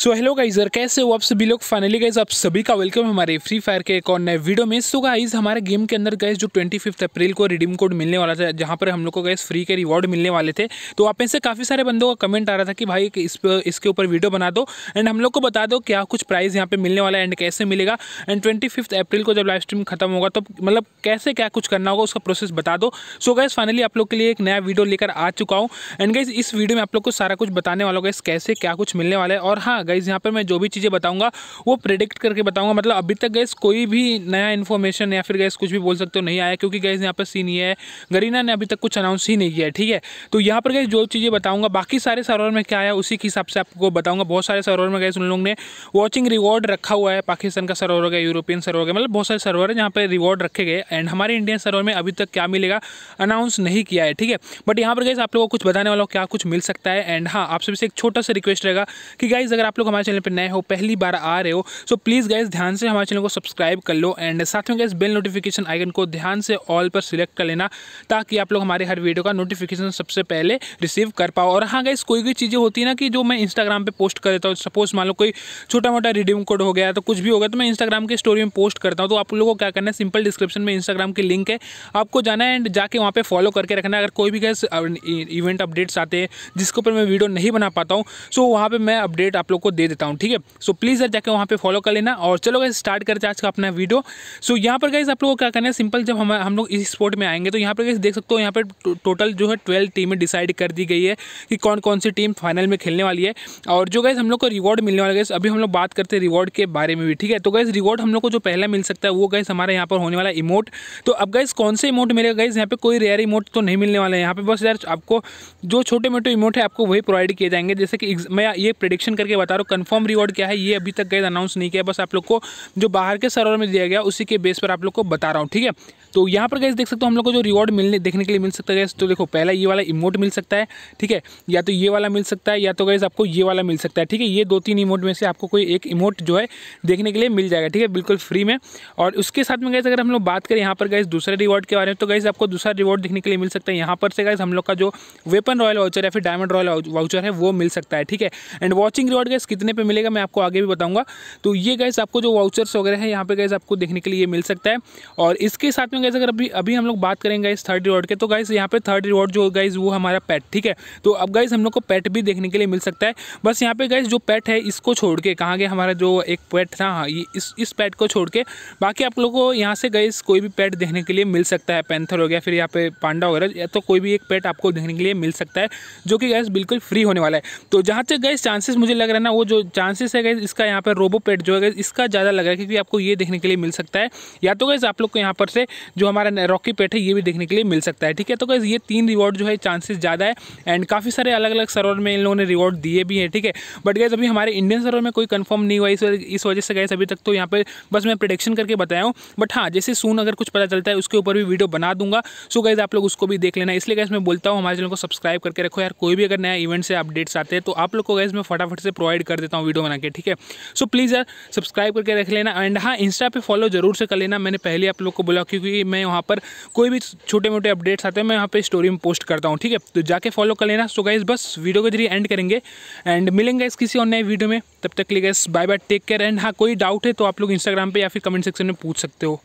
so hello geyser कैसे हो आप सभी लोग फाइनली गाइज आप सभी का वेलकम हमारे फ्री फायर के एक और नए वीडियो में सो गाइज हमारे गेम के अंदर गए जो ट्वेंटी फिफ्थ अप्रैल को रिडीम कोड मिलने वाला था जहां पर हम लोग को गए फ्री के रिवॉर्ड मिलने वाले थे तो आप में से काफ़ी सारे बंदों का कमेंट आ रहा था कि भाई इस इसके ऊपर वीडियो बना दो एंड हम लोग को बता दो क्या कुछ प्राइज़ यहाँ पर मिलने वाला है एंड कैसे मिलेगा एंड ट्वेंटी अप्रैल को जब लाइव स्ट्रीम खत्म होगा तो मतलब कैसे क्या कुछ करना होगा उसका प्रोसेस बता दो सो गाइज फाइनली आप लोग के लिए एक नया वीडियो लेकर आ चुका हूँ एंड गाइज इस वीडियो में आप लोग को सारा कुछ बताने वाला होगा कैसे क्या कुछ मिलने वाला है और हाँ गाइज यहाँ पर मैं जो भी चीज़ें बताऊँगा वो प्रिडिक्ट करके बताऊँगा मतलब अभी तक गैस कोई भी नया इन्फॉर्मेशन या फिर गैस कुछ भी बोल सकते हो नहीं आया क्योंकि गैस यहाँ पर सीन ये है गरीना ने अभी तक कुछ अनाउंस ही नहीं किया है ठीक है तो यहाँ पर गए जो चीज़ें बताऊँगा बाकी सारे सर्वर में क्या आया उसी के हिसाब से आपको बताऊँगा बहुत सारे सरोवर में गए उन लोगों ने वॉचिंग रिवॉर्ड रखा हुआ है पाकिस्तान का सरोवर हो गया यूरोपियन सरोवर हो गया मतलब बहुत सारे सर्वर है जहाँ पर रिवॉर्ड रखे गए एंड हमारे इंडियन सर्वर में अभी तक क्या मिलेगा अनाउंस नहीं किया है ठीक है बट यहाँ पर गैस आप लोगों को कुछ बताने वाला क्या कुछ मिल सकता है एंड हाँ आप सबसे एक छोटा सा रिक्वेस्ट रहेगा कि गाइज अगर आप लोग हमारे चैनल पर नए हो पहली बार आ रहे हो सो प्लीज़ गैस ध्यान से हमारे चैनल को सब्सक्राइब कर लो एंड साथ में गैस बेल नोटिफिकेशन आइकन को ध्यान से ऑल पर सिलेक्ट कर लेना ताकि आप लोग हमारे हर वीडियो का नोटिफिकेशन सबसे पहले रिसीव कर पाओ और हाँ गैस कोई कोई चीज़ें होती ना कि जो मैं इंस्टाग्राम पर पोस्ट कर देता हूँ सपोज मान लो कोई छोटा मोटा रिडीम कोड हो गया तो कुछ भी हो गया तो मैं इंस्टाग्राम की स्टोरी में पोस्ट करता हूँ तो आप लोगों को क्या करना है सिंपल डिस्क्रिप्शन में इंस्टाग्राम की लिंक है आपको जाना है एंड जाके वहाँ पर फॉलो करके रखना है अगर कोई भी गैस इवेंट अपडेट्स आते हैं जिसके ऊपर मैं वीडियो नहीं बना पाता हूँ सो वहाँ पर मैं अपडेट आप लोग को आपको दे देता हूँ ठीक है सो प्लीज़ सर जाकर वहाँ पर फॉलो कर लेना और चलो गए स्टार्ट करते हैं आज का अपना वीडियो सो यहाँ पर गाइज आप लोगों को क्या करना है सिंपल जब हम हम लोग इस स्पोर्ट में आएंगे तो यहाँ पर गाइज देख सकते हो यहाँ पर टोटल जो है ट्वेल्व टीमें डिसाइड कर दी गई है कि कौन कौन सी टीम फाइनल में खेलने वाली है और जो गाइज हम लोग को रिवॉर्ड मिलने वाला गैस अभी हम लोग बात करते हैं रिवॉर्ड के बारे में भी ठीक है तो गाइज रिवॉर्ड हम लोग को जो पहला मिल सकता है वो गाइज हमारे यहाँ पर होने वाला इमोट तो अब गाइज कौन से इमोट मिलेगा गाइज यहाँ पर कोई रेयर इमोट तो नहीं मिलने वाला है यहाँ पर बस यार आपको जो छोटे मोटे इमोट है आपको वही प्रोवाइड किए जाएंगे जैसे कि मैं ये प्रडिक्शन करके बता रहा हूँ कन्फर्म रिवॉर्ड क्या है ये अभी तक गैस अनाउंस नहीं किया बस आप लोग को जो बाहर के सर्वर में दिया गया उसी के बेस पर आप लोग को बता रहा हूँ ठीक है तो यहाँ पर गैस देख सकते हो हम लोग को जो रिवॉर्ड मिलने देखने के लिए मिल सकता है गैस तो देखो पहला ये वाला इमोट मिल सकता है ठीक है या तो ये वाला मिल सकता है या तो गैस आपको ये वाला मिल सकता है ठीक है ये दो तीन इमोट में से आपको कोई एक इमोट जो है देखने के लिए मिल जाएगा ठीक है बिल्कुल फ्री में और उसके साथ में गैस अगर हम लोग बात करें यहाँ पर गैस दूसरे रिवॉर्ड के बारे में तो गैस आपको दूसरा रिवॉर्ड देखने के लिए मिल सकता है यहाँ पर से गैस हम लोग का जो वेपन रॉयल वाउचर या फिर डायमंड रॉयल वाउचर है वो मिल सकता है ठीक है एंड वॉचिंग रिवॉर्ड गैस कितने पे मिलेगा मैं आपको आगे भी बताऊंगा तो ये गैस आपको जो वाउचर्स वगैरह हैं यहाँ पे गैस आपको देखने के लिए मिल सकता है और इसके साथ में गैस अगर अभी अभी हम लोग बात करेंगे इस थर्ड रिवॉर्ड के तो गैस यहाँ पे थर्ड रिवॉर्ड जो गैस वो हमारा पैट ठीक है तो अब गैस हम लोग को पैट भी देखने के लिए मिल सकता है बस यहाँ पे गैस जो पैट है इसको छोड़ के कहाँ गया हमारा जो एक पैट था हाँ इस इस पैट को छोड़ के बाकी आप लोग को यहाँ से गैस कोई भी पैट देखने के लिए मिल सकता है पैंथर हो गया फिर यहाँ पे पांडा वगैरह या तो कोई भी एक पैट आपको देखने के लिए मिल सकता है जो कि गैस बिल्कुल फ्री होने वाला है तो जहाँ तक गैस चांसेस मुझे लग रहा है ना वो जो चांसेस है गैस इसका यहाँ पर रोबो पेट जो है गैस इसका ज़्यादा लग रहा है क्योंकि आपको ये देखने के लिए मिल सकता है या तो गैस आप लोग को यहाँ पर से जो हमारा रॉकी पेट है ये भी देखने के लिए मिल सकता है ठीक है तो गैस ये तीन रिवॉर्ड जो है चांसेस ज़्यादा है एंड काफ़ी सारे अलग अलग सर्वर में इन लोगों ने रिवॉर्ड दिए भी हैं ठीक है बट गैस अभी हमारे इंडियन सर्वर में कोई कन्फर्म नहीं हुआ इस वजह से गैस अभी तक तो यहाँ पर बस मैं प्रडिक्शन करके बताया हूँ बट हाँ जैसे सून अगर कुछ पता चलता है उसके ऊपर भी वीडियो बना दूंगा सो गैस आप लोग उसको भी देख लेना इसलिए गैस मैं बोलता हूँ हमारे चैनल को सब्सक्राइब करके रखो यार कोई भी अगर नया इवेंट से अपडेट्स आते हैं तो आप लोग को गैस मैं फटाफट से प्रोवाइड प्रोवाइड कर देता हूँ वीडियो बना के ठीक है सो प्लीज़ यार सब्सक्राइब करके रख लेना एंड हाँ इंस्टा पर फॉलो जरूर से कर लेना मैंने पहले आप लोग को बोला क्योंकि मैं वहाँ पर कोई भी छोटे मोटे अपडेट्स आते हैं मैं यहाँ पर स्टोरी में पोस्ट करता हूँ ठीक है तो जाके फॉलो कर लेना सो गाइज बस वीडियो के जरिए एंड करेंगे एंड मिलेंगे इस किसी और नए वीडियो में तब तक ले गए bye bye take care and हाँ कोई डाउट है तो आप लोग इंस्टाग्राम पर या फिर कमेंट सेक्शन में पूछ सकते हो